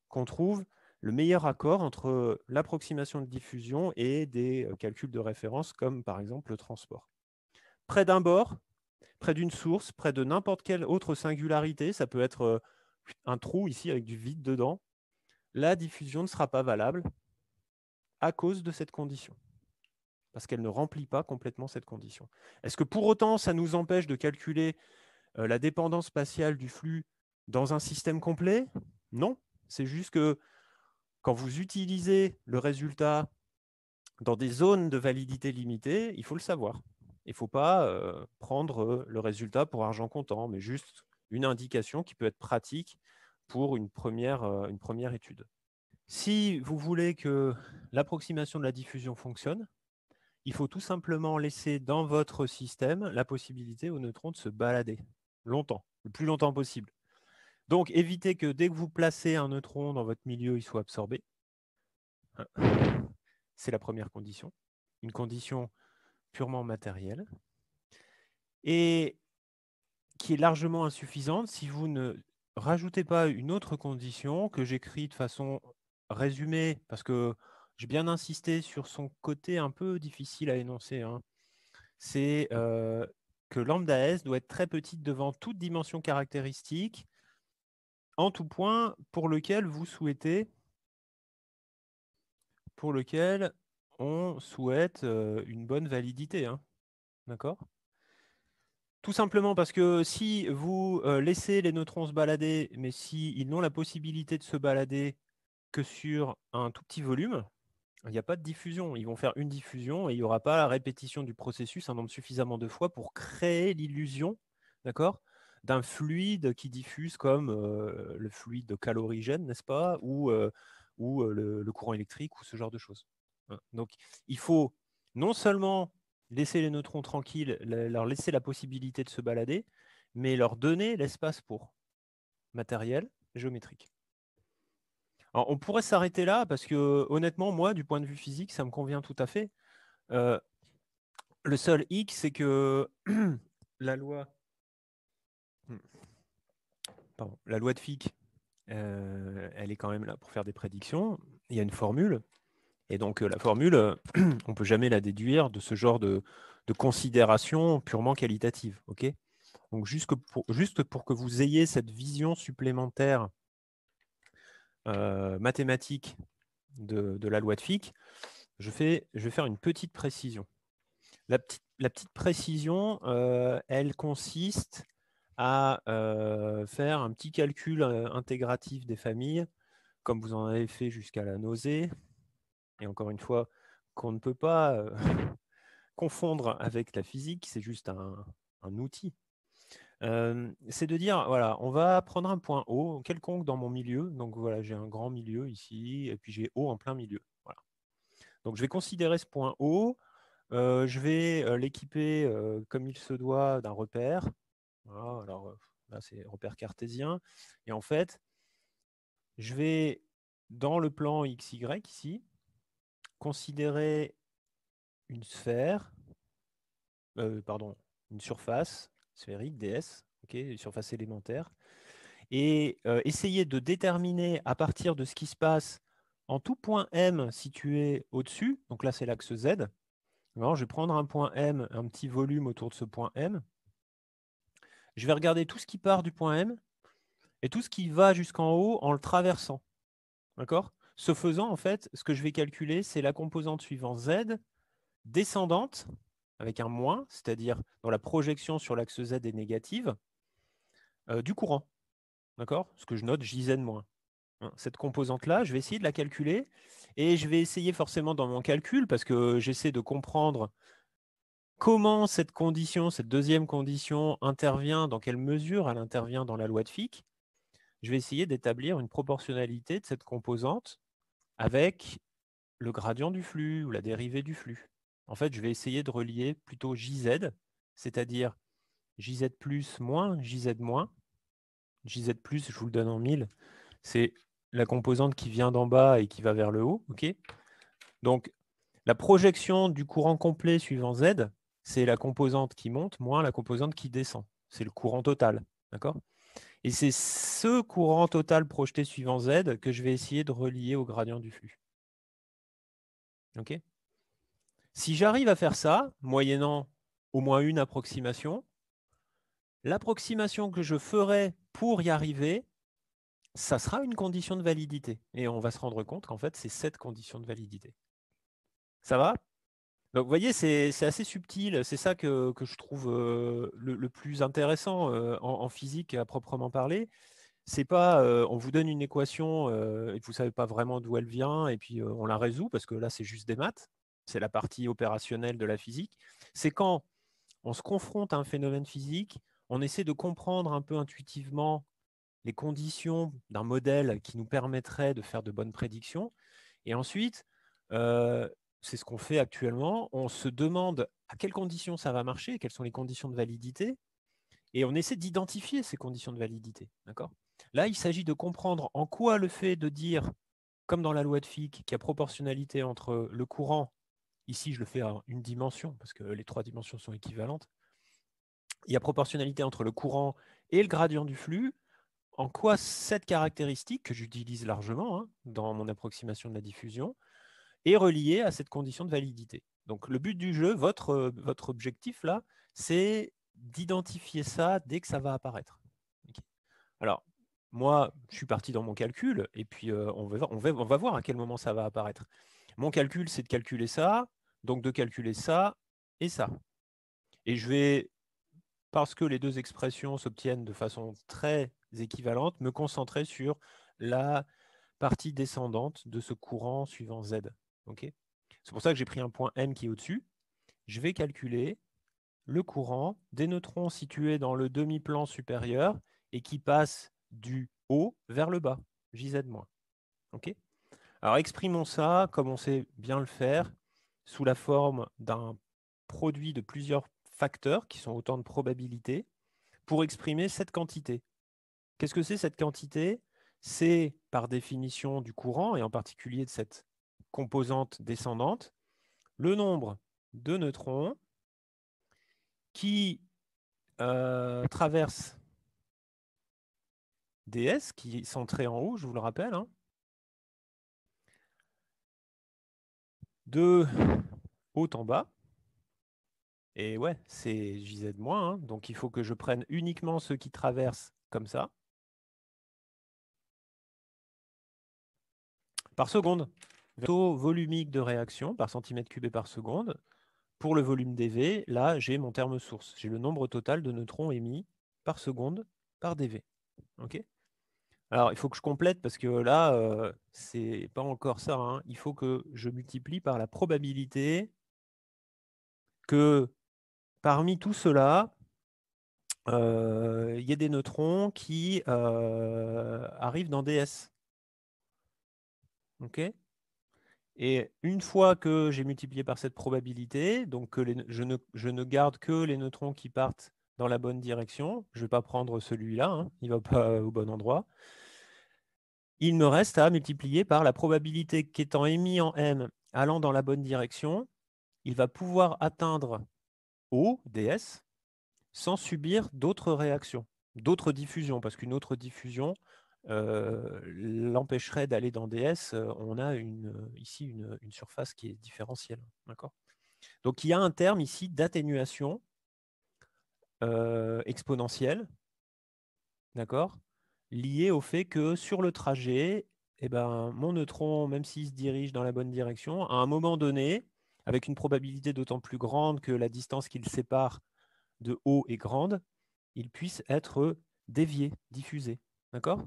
qu'on trouve le meilleur accord entre l'approximation de diffusion et des euh, calculs de référence, comme par exemple le transport. Près d'un bord, près d'une source, près de n'importe quelle autre singularité, ça peut être euh, un trou ici avec du vide dedans, la diffusion ne sera pas valable à cause de cette condition, parce qu'elle ne remplit pas complètement cette condition. Est-ce que pour autant, ça nous empêche de calculer euh, la dépendance spatiale du flux dans un système complet Non, c'est juste que quand vous utilisez le résultat dans des zones de validité limitée, il faut le savoir. Il ne faut pas euh, prendre euh, le résultat pour argent comptant, mais juste une indication qui peut être pratique pour une première, euh, une première étude. Si vous voulez que l'approximation de la diffusion fonctionne, il faut tout simplement laisser dans votre système la possibilité aux neutrons de se balader longtemps, le plus longtemps possible. Donc évitez que dès que vous placez un neutron dans votre milieu, il soit absorbé. C'est la première condition, une condition purement matérielle, et qui est largement insuffisante si vous ne rajoutez pas une autre condition que j'écris de façon résumée, parce que j'ai bien insisté sur son côté un peu difficile à énoncer. Hein. C'est euh, que lambda s doit être très petite devant toute dimension caractéristique, en tout point pour lequel vous souhaitez, pour lequel on souhaite euh, une bonne validité. Hein. D'accord tout simplement parce que si vous euh, laissez les neutrons se balader, mais s'ils n'ont la possibilité de se balader que sur un tout petit volume, il n'y a pas de diffusion. Ils vont faire une diffusion et il n'y aura pas la répétition du processus un nombre suffisamment de fois pour créer l'illusion, d'un fluide qui diffuse comme euh, le fluide calorigène, n'est-ce pas, ou, euh, ou le, courant électrique ou ce genre de choses. Hein. Donc, il faut non seulement laisser les neutrons tranquilles, leur laisser la possibilité de se balader, mais leur donner l'espace pour matériel, géométrique. Alors, on pourrait s'arrêter là parce que honnêtement, moi, du point de vue physique, ça me convient tout à fait. Euh, le seul hic, c'est que la loi, hmm, la loi de Fick, euh, elle est quand même là pour faire des prédictions. Il y a une formule et donc euh, la formule, euh, on ne peut jamais la déduire de ce genre de, considération purement qualitative. donc juste pour, que vous ayez cette vision supplémentaire euh, mathématique de, la loi de Fick, je, fais, vais faire une petite précision. La petite, précision, elle consiste à faire un petit calcul intégratif des familles, comme vous en avez fait jusqu'à la nausée, et encore une fois, qu'on ne peut pas euh, confondre avec la physique, c'est juste un, outil. Euh, c'est de dire, voilà, on va prendre un point O quelconque dans mon milieu. Donc voilà, j'ai un grand milieu ici, et puis j'ai O en plein milieu. Donc je vais considérer ce point O, euh, je vais l'équiper comme il se doit d'un repère. alors là, c'est repère cartésien. Et en fait, je vais dans le plan XY ici, considérer une sphère, euh, pardon, une surface sphérique, DS, une surface élémentaire, et euh, essayer de déterminer à partir de ce qui se passe en tout point M situé au-dessus, donc là c'est l'axe Z, je vais prendre un point M, un petit volume autour de ce point M, je vais regarder tout ce qui part du point M et tout ce qui va jusqu'en haut en le traversant. D'accord ce faisant, en fait, ce que je vais calculer, c'est la composante suivante Z descendante avec un moins, c'est-à-dire dans la projection sur l'axe Z est négative, euh, du courant. D'accord Ce que je note JZ-. Hein, cette composante-là, je vais essayer de la calculer et je vais essayer forcément dans mon calcul, parce que j'essaie de comprendre comment cette condition, cette deuxième condition intervient, dans quelle mesure elle intervient dans la loi de Fick, je vais essayer d'établir une proportionnalité de cette composante avec le gradient du flux ou la dérivée du flux. En fait, je vais essayer de relier plutôt JZ, c'est-à-dire JZ moins, JZ moins. JZ plus, je vous le donne en 1000, c'est la composante qui vient d'en bas et qui va vers le haut. Donc, la projection du courant complet suivant Z, c'est la composante qui monte moins la composante qui descend. C'est le courant total. D'accord et c'est ce courant total projeté suivant Z que je vais essayer de relier au gradient du flux. si j'arrive à faire ça, moyennant au moins une approximation, l'approximation que je ferai pour y arriver, ça sera une condition de validité. Et on va se rendre compte qu'en fait, c'est cette condition de validité. Ça va donc vous voyez, c'est assez subtil, c'est ça que, je trouve le, plus intéressant en, physique à proprement parler. C'est pas on vous donne une équation et vous ne savez pas vraiment d'où elle vient et puis on la résout parce que là c'est juste des maths, c'est la partie opérationnelle de la physique. C'est quand on se confronte à un phénomène physique, on essaie de comprendre un peu intuitivement les conditions d'un modèle qui nous permettrait de faire de bonnes prédictions et ensuite c'est ce qu'on fait actuellement. On se demande à quelles conditions ça va marcher, quelles sont les conditions de validité, et on essaie d'identifier ces conditions de validité. D'accord Là, il s'agit de comprendre en quoi le fait de dire, comme dans la loi de Fick, qu'il y a proportionnalité entre le courant, ici je le fais à une dimension, parce que les trois dimensions sont équivalentes, il y a proportionnalité entre le courant et le gradient du flux, en quoi cette caractéristique, que j'utilise largement hein, dans mon approximation de la diffusion, est relié à cette condition de validité. Donc le but du jeu, votre, euh, votre objectif là, c'est d'identifier ça dès que ça va apparaître. Alors, moi, je suis parti dans mon calcul, et puis euh, on, va, on, va, voir à quel moment ça va apparaître. Mon calcul, c'est de calculer ça, donc de calculer ça et ça. Et je vais, parce que les deux expressions s'obtiennent de façon très équivalente, me concentrer sur la partie descendante de ce courant suivant Z c'est pour ça que j'ai pris un point M qui est au-dessus. Je vais calculer le courant des neutrons situés dans le demi-plan supérieur et qui passe du haut vers le bas, JZ-. Ok. Alors exprimons ça, comme on sait bien le faire, sous la forme d'un produit de plusieurs facteurs, qui sont autant de probabilités, pour exprimer cette quantité. Qu'est-ce que c'est cette quantité C'est par définition du courant, et en particulier de cette composante descendante, le nombre de neutrons qui euh, traversent DS, qui sont très en haut, je vous le rappelle, hein, de haut en bas. Et ouais, c'est JZ-, moins. Hein. donc il faut que je prenne uniquement ceux qui traversent comme ça. Par seconde taux volumique de réaction par centimètre cubé par seconde. Pour le volume dV, là, j'ai mon terme source. J'ai le nombre total de neutrons émis par seconde par dV. Alors, il faut que je complète parce que là, euh, c'est pas encore ça. Hein. Il faut que je multiplie par la probabilité que parmi tout cela, euh, il y a des neutrons qui euh, arrivent dans DS. OK et une fois que j'ai multiplié par cette probabilité, donc que je, ne, garde que les neutrons qui partent dans la bonne direction, je ne vais pas prendre celui-là, hein, il ne va pas au bon endroit, il me reste à multiplier par la probabilité qu'étant émis en M allant dans la bonne direction, il va pouvoir atteindre O, DS, sans subir d'autres réactions, d'autres diffusions, parce qu'une autre diffusion l'empêcherait d'aller dans DS, on a ici une, surface qui est différentielle. Donc il y a un terme ici d'atténuation exponentielle, d'accord lié au fait que sur le trajet, eh ben, mon neutron, même s'il se dirige dans la bonne direction, à un moment donné, avec une probabilité d'autant plus grande que la distance qu'il sépare de haut est grande, il puisse être dévié, diffusé. D'accord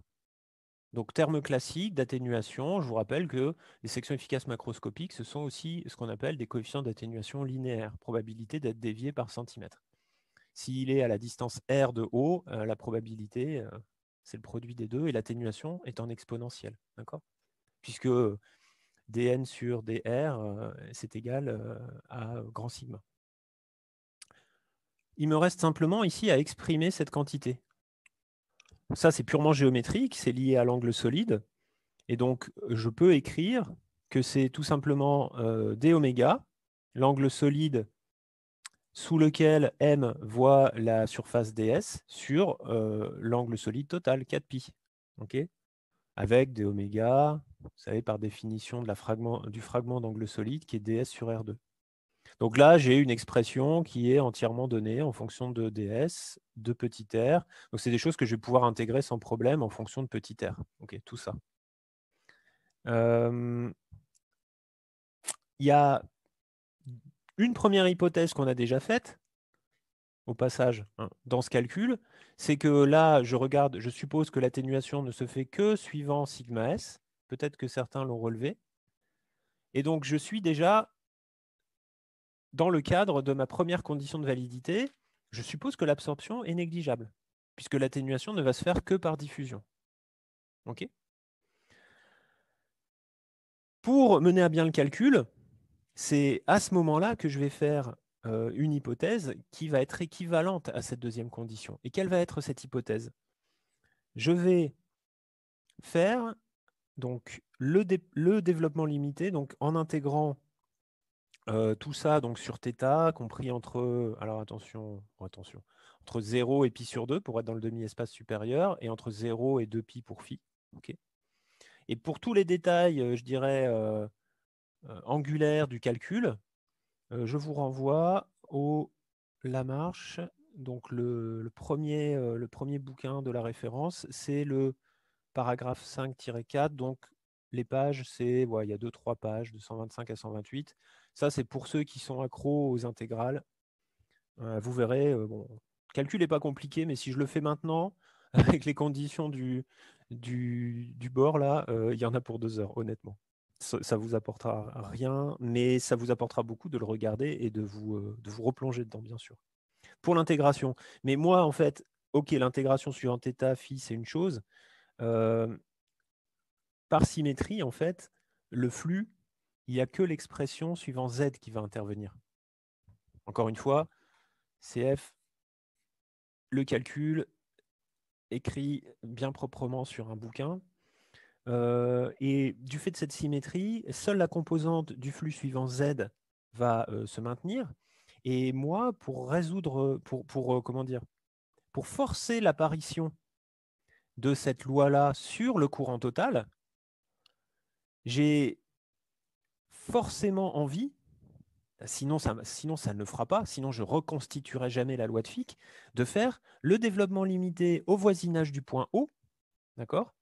donc, terme classique d'atténuation, je vous rappelle que les sections efficaces macroscopiques, ce sont aussi ce qu'on appelle des coefficients d'atténuation linéaire, probabilité d'être dévié par centimètre. S'il est à la distance R de O, euh, la probabilité, euh, c'est le produit des deux, et l'atténuation est en exponentielle, d'accord Puisque dn sur dr, euh, c'est égal à grand sigma. Il me reste simplement ici à exprimer cette quantité ça, c'est purement géométrique, c'est lié à l'angle solide. Et donc, je peux écrire que c'est tout simplement euh, l'angle solide sous lequel M voit la surface ds sur euh, l'angle solide total, 4 π Avec d vous savez, par définition de la du fragment d'angle solide qui est ds sur R2. Donc là, j'ai une expression qui est entièrement donnée en fonction de ds, de petit r. Donc c'est des choses que je vais pouvoir intégrer sans problème en fonction de petit r. Ok, tout ça. Euh, il y a une première hypothèse qu'on a déjà faite, au passage, hein, dans ce calcul, c'est que là, je regarde, je suppose que l'atténuation ne se fait que suivant sigma s. Peut-être que certains l'ont relevé. Et donc, je suis déjà dans le cadre de ma première condition de validité, je suppose que l'absorption est négligeable, puisque l'atténuation ne va se faire que par diffusion. OK Pour mener à bien le calcul, c'est à ce moment-là que je vais faire euh, une hypothèse qui va être équivalente à cette deuxième condition. Et quelle va être cette hypothèse Je vais faire donc, le, le développement limité, donc en intégrant tout ça donc sur θ, compris entre 0 et π sur 2 pour être dans le demi-espace supérieur et entre 0 et 2 π pour phi. Et pour tous les détails, je dirais angulaires du calcul, je vous renvoie au La Marche. Donc le, premier, bouquin de la référence, c'est le paragraphe 5-4. Donc les pages, c'est il y a 2-3 pages, de 125 à 128. Ça, c'est pour ceux qui sont accros aux intégrales. Euh, vous verrez, le euh, calcul n'est pas compliqué, mais si je le fais maintenant, avec les conditions du, du, bord, là, euh, il y en a pour deux heures, honnêtement ça vous apportera rien, mais ça vous apportera beaucoup de le regarder et de vous, vous replonger dedans, bien sûr. Pour l'intégration, mais moi, en fait, ok, l'intégration suivant θ, phi, c'est une chose. par symétrie, en fait, le flux, il n'y a que l'expression suivant Z qui va intervenir. Encore une fois, CF, le calcul écrit bien proprement sur un bouquin. Euh, et du fait de cette symétrie, seule la composante du flux suivant Z va euh, se maintenir. Et moi, pour résoudre, pour, pour euh, comment dire, pour forcer l'apparition de cette loi-là sur le courant total, j'ai forcément envie, bah, sinon ça, sinon ça ne le fera pas, sinon je reconstituerai jamais la loi de Fick, de faire le développement limité au voisinage du point O, d'accord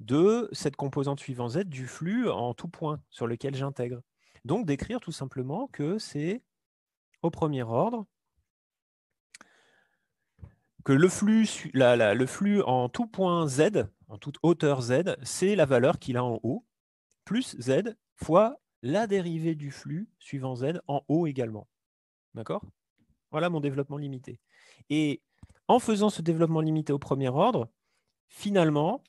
de cette composante suivant Z du flux en tout point sur lequel j'intègre. Donc d'écrire tout simplement que c'est au premier ordre, que le flux, le flux en tout point Z, en toute hauteur Z, c'est la valeur qu'il a en haut, plus Z fois la dérivée du flux suivant z en O également. D'accord Voilà mon développement limité. Et en faisant ce développement limité au premier ordre, finalement,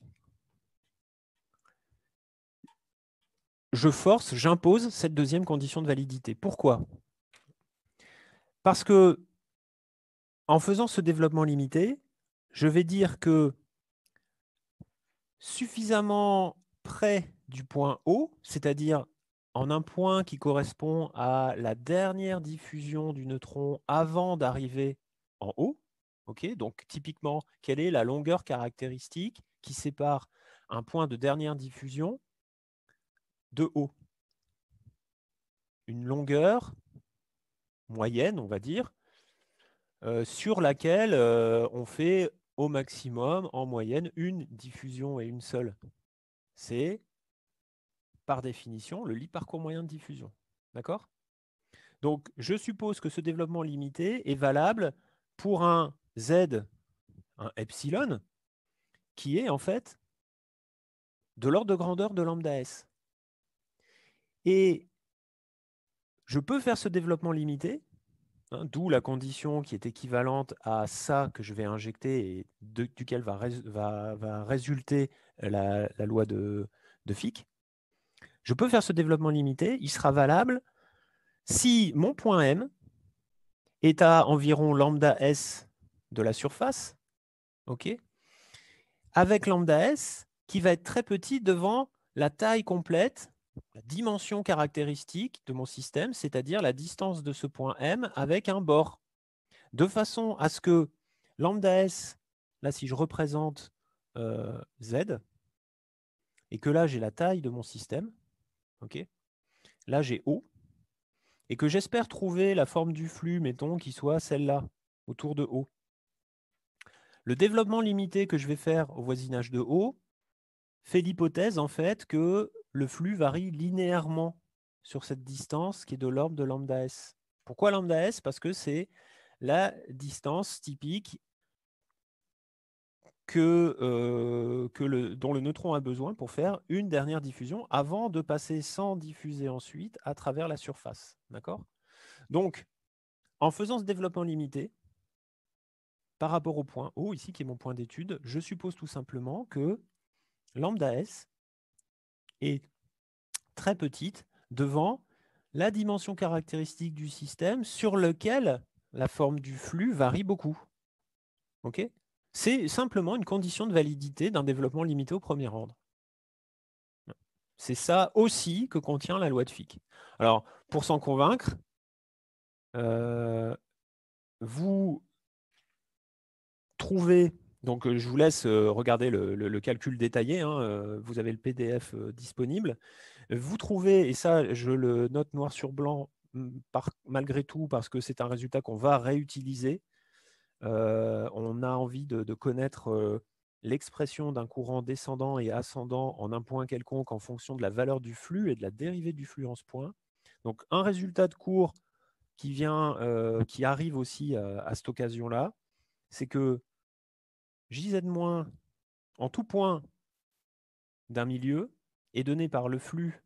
je force, j'impose cette deuxième condition de validité. Pourquoi Parce que en faisant ce développement limité, je vais dire que suffisamment près du point O, c'est-à-dire en un point qui correspond à la dernière diffusion du neutron avant d'arriver en haut. Donc typiquement, quelle est la longueur caractéristique qui sépare un point de dernière diffusion de haut Une longueur moyenne, on va dire, euh, sur laquelle euh, on fait au maximum, en moyenne, une diffusion et une seule. C'est par définition, le lit parcours moyen de diffusion. D'accord Donc, je suppose que ce développement limité est valable pour un Z, un epsilon, qui est en fait de l'ordre de grandeur de lambda S. Et je peux faire ce développement limité, hein, d'où la condition qui est équivalente à ça que je vais injecter et duquel va, résulter la, loi de, de Fick je peux faire ce développement limité, il sera valable si mon point M est à environ lambda S de la surface, ok, avec lambda S qui va être très petit devant la taille complète, la dimension caractéristique de mon système, c'est-à-dire la distance de ce point M avec un bord. De façon à ce que lambda S, là si je représente euh, Z, et que là j'ai la taille de mon système, Là, j'ai O, et que j'espère trouver la forme du flux, mettons, qui soit celle-là, autour de O. Le développement limité que je vais faire au voisinage de O fait l'hypothèse, en fait, que le flux varie linéairement sur cette distance qui est de l'ordre de lambda S. Pourquoi lambda S Parce que c'est la distance typique que, euh, que le, dont le neutron a besoin pour faire une dernière diffusion avant de passer sans diffuser ensuite à travers la surface. D'accord Donc, en faisant ce développement limité, par rapport au point O, ici qui est mon point d'étude, je suppose tout simplement que lambda S est très petite devant la dimension caractéristique du système sur lequel la forme du flux varie beaucoup. OK c'est simplement une condition de validité d'un développement limité au premier ordre. C'est ça aussi que contient la loi de Fick. Alors, pour s'en convaincre, euh, vous trouvez, donc euh, je vous laisse euh, regarder le, calcul détaillé, hein, vous avez le PDF disponible, vous trouvez, et ça je le note noir sur blanc malgré tout parce que c'est un résultat qu'on va réutiliser, euh, on a envie de, connaître euh, l'expression d'un courant descendant et ascendant en un point quelconque en fonction de la valeur du flux et de la dérivée du flux en ce point. Donc un résultat de cours qui vient, euh, qui arrive aussi à, à cette occasion-là, c'est que JZ- en tout point d'un milieu est donné par le flux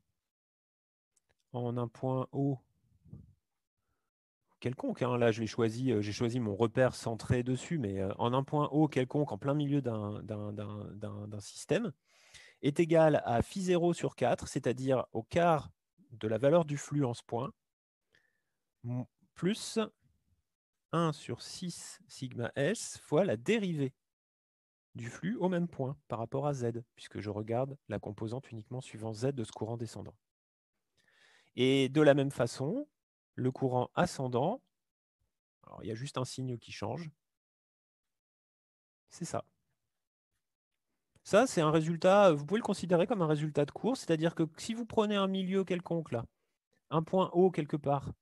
en un point O quelconque. Hein. Là, l'ai choisi, euh, j'ai choisi mon repère centré dessus, mais euh, en un point haut quelconque, en plein milieu d'un système, est égal à phi0 sur 4, c'est-à-dire au quart de la valeur du flux en ce point, plus 1 sur 6 sigma s fois la dérivée du flux au même point par rapport à z, puisque je regarde la composante uniquement suivant z de ce courant descendant. Et de la même façon, le courant ascendant. il y a juste un signe qui change. C'est ça. Ça, c'est un résultat, euh, vous pouvez le considérer comme un résultat de cours, c'est-à-dire que si vous prenez un milieu quelconque, là, un point haut quelque part,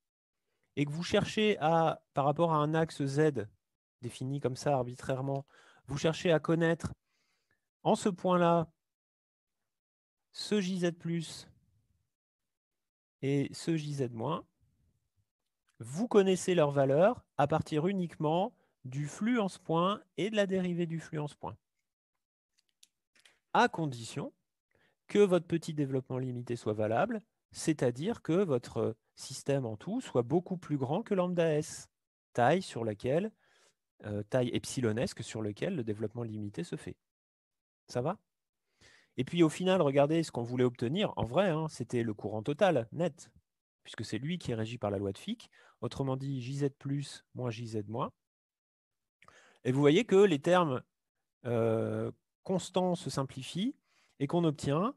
et que vous cherchez à, par rapport à un axe Z, défini comme ça arbitrairement, vous cherchez à connaître en ce point-là ce JZ et ce JZ vous connaissez leur valeur à partir uniquement du fluence point et de la dérivée du fluence point. À condition que votre petit développement limité soit valable, c'est-à-dire que votre système en tout soit beaucoup plus grand que lambda s, taille sur laquelle euh, taille epsilonesque sur lequel le développement limité se fait. Ça va Et puis au final, regardez ce qu'on voulait obtenir. En vrai, hein, c'était le courant total net puisque c'est lui qui est régi par la loi de Fick. Autrement dit, JZ plus moins JZ moins. Et vous voyez que les termes euh, constants se simplifient et qu'on obtient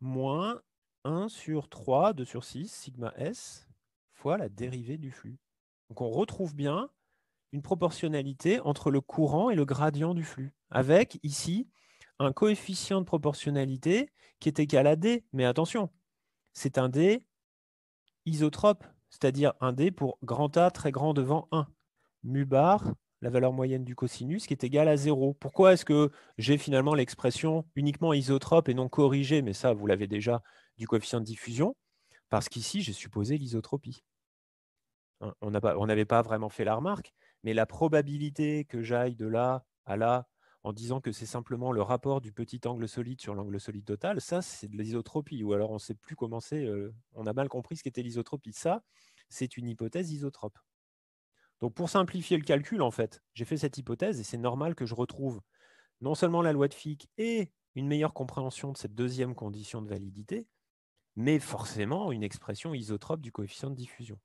moins 1 sur 3, 2 sur 6, sigma S, fois la dérivée du flux. Donc on retrouve bien une proportionnalité entre le courant et le gradient du flux, avec ici un coefficient de proportionnalité qui est égal à D. Mais attention, c'est un D isotrope, c'est-à-dire un D pour grand A très grand devant 1. Mu bar, la valeur moyenne du cosinus, qui est égale à 0. Pourquoi est-ce que j'ai finalement l'expression uniquement isotrope et non corrigée Mais ça, vous l'avez déjà du coefficient de diffusion, parce qu'ici, j'ai supposé l'isotropie. Hein, on n'avait pas vraiment fait la remarque, mais la probabilité que j'aille de là à là en disant que c'est simplement le rapport du petit angle solide sur l'angle solide total, ça, c'est de l'isotropie. Ou alors, on ne sait plus comment c'est, on a mal compris ce qu'était l'isotropie. Ça, c'est une hypothèse isotrope. Donc, pour simplifier le calcul, en fait, j'ai fait cette hypothèse et c'est normal que je retrouve non seulement la loi de Fick et une meilleure compréhension de cette deuxième condition de validité, mais forcément une expression isotrope du coefficient de diffusion.